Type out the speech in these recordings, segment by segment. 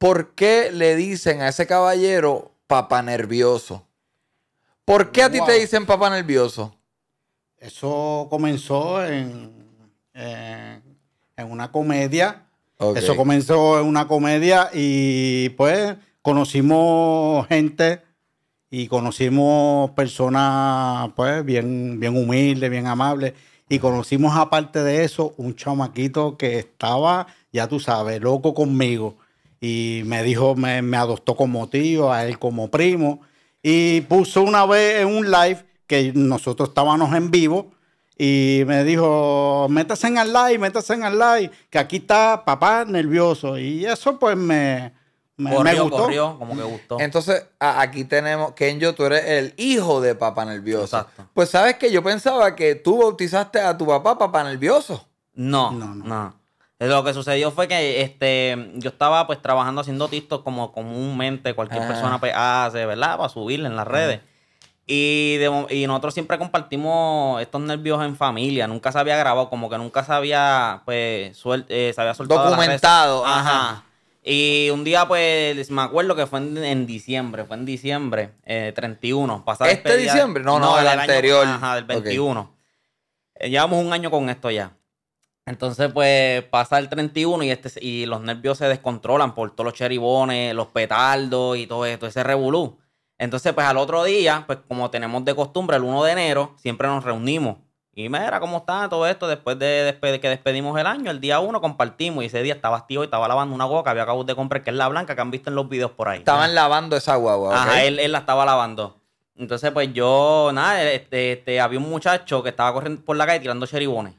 ¿por qué le dicen a ese caballero papá nervioso? ¿Por qué a ti te dicen papá nervioso? Eso comenzó en, en, una comedia. Eso comenzó en una comedia y pues conocimos gente y conocimos personas pues bien, bien humildes, bien amables. Y conocimos aparte de eso un chamaquito que estaba, ya tú sabes, loco conmigo y me dijo, me, adoptó como tío, a él como primo. Y puso una vez en un live que nosotros estábamos en vivo y me dijo, métase en el live, métase en el live, que aquí está papá nervioso. Y eso pues me, me, gustó. como que gustó. Entonces, aquí tenemos, Kenjo, tú eres el hijo de papá nervioso. Exacto. Pues sabes que yo pensaba que tú bautizaste a tu papá papá nervioso. no, no. no. Lo que sucedió fue que este, yo estaba pues trabajando haciendo TikTok como comúnmente cualquier persona pues, hace, ¿verdad? Para subirle en las redes. Y, nosotros siempre compartimos estos nervios en familia. Nunca se había grabado, como que nunca se había, pues, eh, Documentado. Ajá. Y un día, pues, me acuerdo que fue en, diciembre, fue en diciembre, eh, 31. ¿Este, este diciembre? No, no, el, anterior. ajá, del 21. Eh, llevamos un año con esto ya. Entonces, pues pasa el 31 y, este, y los nervios se descontrolan por todos los cheribones, los petardos y todo esto, ese revolú. Entonces, pues al otro día, pues como tenemos de costumbre, el 1 de enero, siempre nos reunimos. Y mira cómo está todo esto después de, después de que despedimos el año. El día 1 compartimos y ese día estaba tío y estaba lavando una guaca que había acabado de comprar, que es la blanca que han visto en los videos por ahí. Estaban lavando esa guagua. Ajá, él, él la estaba lavando. Entonces, pues yo, nada, este, este, había un muchacho que estaba corriendo por la calle tirando cheribones.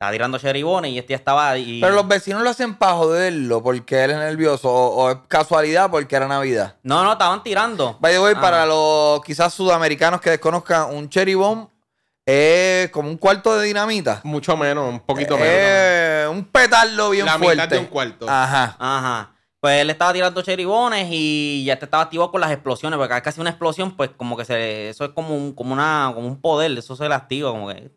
Estaba tirando cheribones y este ya estaba. Y... Pero los vecinos lo hacen para joderlo porque él es nervioso o, es casualidad porque era Navidad. No, no, estaban tirando. By the way, ah. para los quizás sudamericanos que desconozcan, un cheribón es como un cuarto de dinamita. Mucho menos, un poquito eh, menos. Es un petardo bien fuerte. La mitad de un cuarto. Ajá. Ajá. Pues él estaba tirando cheribones y ya te estaba activo con las explosiones, porque cada casi una explosión, pues como que se, eso es como un, como una, un poder, eso se le activa, como que